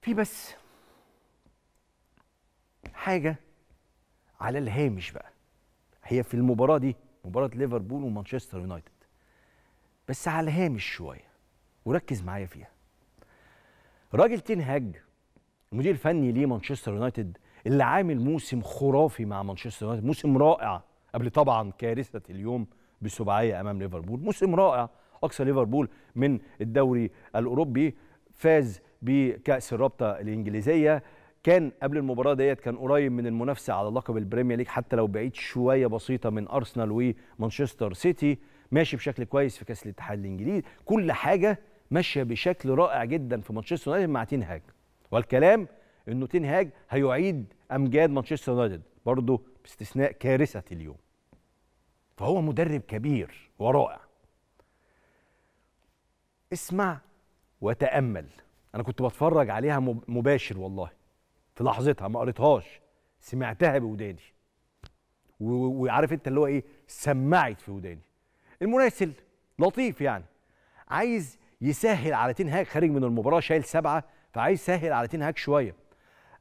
في بس حاجه على الهامش بقى هي في المباراه دي مباراه ليفربول ومانشستر يونايتد بس على الهامش شويه وركز معايا فيها راجل هاج المدير الفني لمانشستر يونايتد اللي عامل موسم خرافي مع مانشستر يونايتد موسم رائع قبل طبعا كارثه اليوم بسبعيه امام ليفربول موسم رائع اقصى ليفربول من الدوري الاوروبي فاز بكاس الرابطه الانجليزيه كان قبل المباراه ديت كان قريب من المنافسه على لقب البريمير ليج حتى لو بعيد شويه بسيطه من ارسنال ومانشستر سيتي ماشي بشكل كويس في كاس الاتحاد الانجليزي كل حاجه ماشيه بشكل رائع جدا في مانشستر يونايتد مع تين هاج والكلام انه تين هاج هيعيد امجاد مانشستر يونايتد برضه باستثناء كارثه اليوم فهو مدرب كبير ورائع اسمع وتامل انا كنت بتفرج عليها مباشر والله في لحظتها ما قريتهاش سمعتها بوداني وعارف انت اللي هو ايه سمعت في وداني المراسل لطيف يعني عايز يسهل على تين خارج من المباراه شايل سبعه فعايز يسهل على تين شويه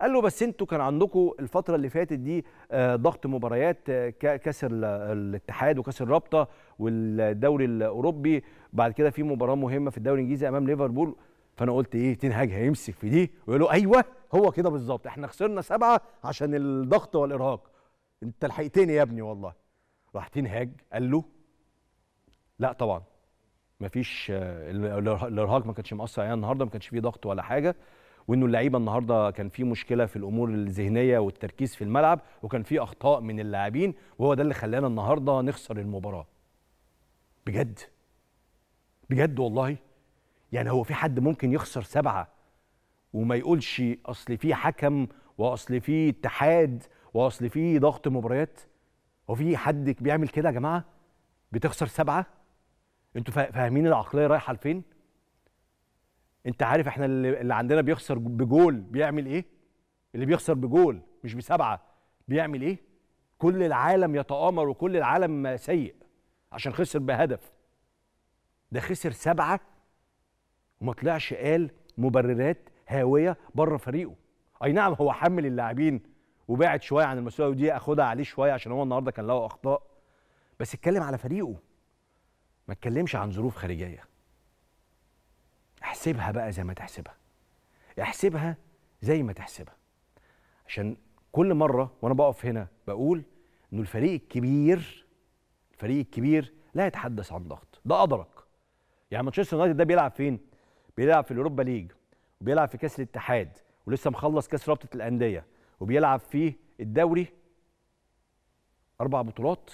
قال له بس انتوا كان عندكم الفتره اللي فاتت دي آه، ضغط مباريات آه، كاس الاتحاد وكاس الرابطه والدوري الاوروبي بعد كده في مباراه مهمه في الدوري الانجليزي امام ليفربول فانا قلت ايه تنهاج هيمسك في دي ويقول له ايوه هو كده بالظبط احنا خسرنا سبعه عشان الضغط والارهاق انت لحقتني يا ابني والله راح تنهاج قال له لا طبعا مفيش الارهاق ما كانش مأثر علينا النهارده ما كانش فيه ضغط ولا حاجه وانه اللعيبه النهارده كان في مشكله في الامور الذهنيه والتركيز في الملعب وكان في اخطاء من اللاعبين وهو ده اللي خلانا النهارده نخسر المباراه بجد بجد والله يعني هو في حد ممكن يخسر سبعه وما يقولش اصل في حكم واصل في اتحاد واصل في ضغط مباريات هو في حد بيعمل كده يا جماعه بتخسر سبعه انتوا فاهمين العقليه رايحه لفين انت عارف احنا اللي عندنا بيخسر بجول بيعمل ايه اللي بيخسر بجول مش بسبعه بيعمل ايه كل العالم يتآمر وكل العالم سيء عشان خسر بهدف ده خسر سبعه وما طلعش قال مبررات هاويه بره فريقه اي نعم هو حمل اللاعبين وبعد شويه عن المسؤوليه ودي اخدها عليه شويه عشان هو النهارده كان له اخطاء بس اتكلم على فريقه ما اتكلمش عن ظروف خارجيه احسبها بقى زي ما تحسبها احسبها زي ما تحسبها عشان كل مره وانا بقف هنا بقول انه الفريق الكبير الفريق الكبير لا يتحدث عن ضغط ده ادرك يعني مانشستر يونايتد ده بيلعب فين بيلعب في الاوروبا ليج وبيلعب في كاس الاتحاد ولسه مخلص كاس رابطه الانديه وبيلعب في الدوري اربع بطولات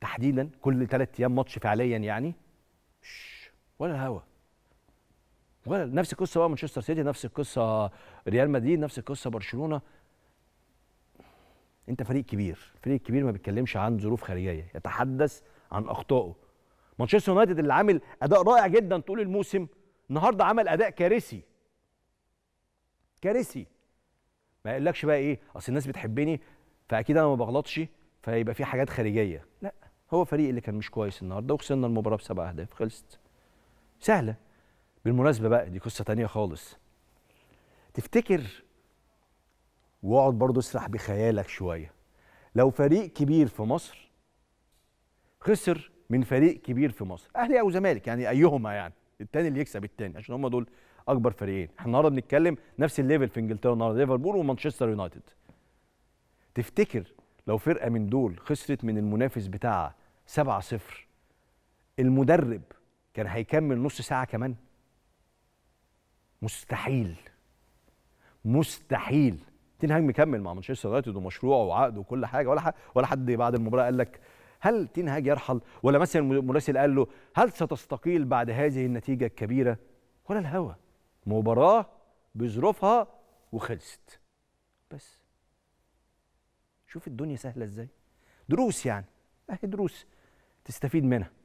تحديدا كل ثلاث ايام ماتش فعليا يعني ولا هوا ولا نفس القصه بقى مانشستر سيتي نفس القصه ريال مدريد نفس القصه برشلونه انت فريق كبير الفريق الكبير ما بيتكلمش عن ظروف خارجيه يتحدث عن اخطائه مانشستر يونايتد اللي عامل اداء رائع جدا طول الموسم النهارده عمل اداء كارثي كارثي ما يقولكش بقى ايه اصل الناس بتحبني فاكيد انا ما بغلطش فيبقى في حاجات خارجيه لا هو فريق اللي كان مش كويس النهارده وخسرنا المباراه بسبع اهداف خلصت سهله بالمناسبه بقى دي قصه تانية خالص تفتكر واقعد برضه اسرح بخيالك شويه لو فريق كبير في مصر خسر من فريق كبير في مصر اهلي او زمالك يعني ايهما يعني التاني اللي يكسب التاني عشان هم دول اكبر فريقين احنا النهارده بنتكلم نفس الليفل في انجلترا النهارده ليفربول ومانشستر يونايتد تفتكر لو فرقه من دول خسرت من المنافس بتاعها 7 0 المدرب كان هيكمل نص ساعه كمان مستحيل مستحيل تين مكمل مع مانشستر يونايتد ومشروعه وعقده وكل حاجه ولا حد ولا حد بعد المباراه قال لك هل تنهاج يرحل ولا مثلا مراسل قال له هل ستستقيل بعد هذه النتيجه الكبيره ولا الهوى مباراه بظروفها وخلصت بس شوف الدنيا سهله ازاي دروس يعني اهي دروس تستفيد منها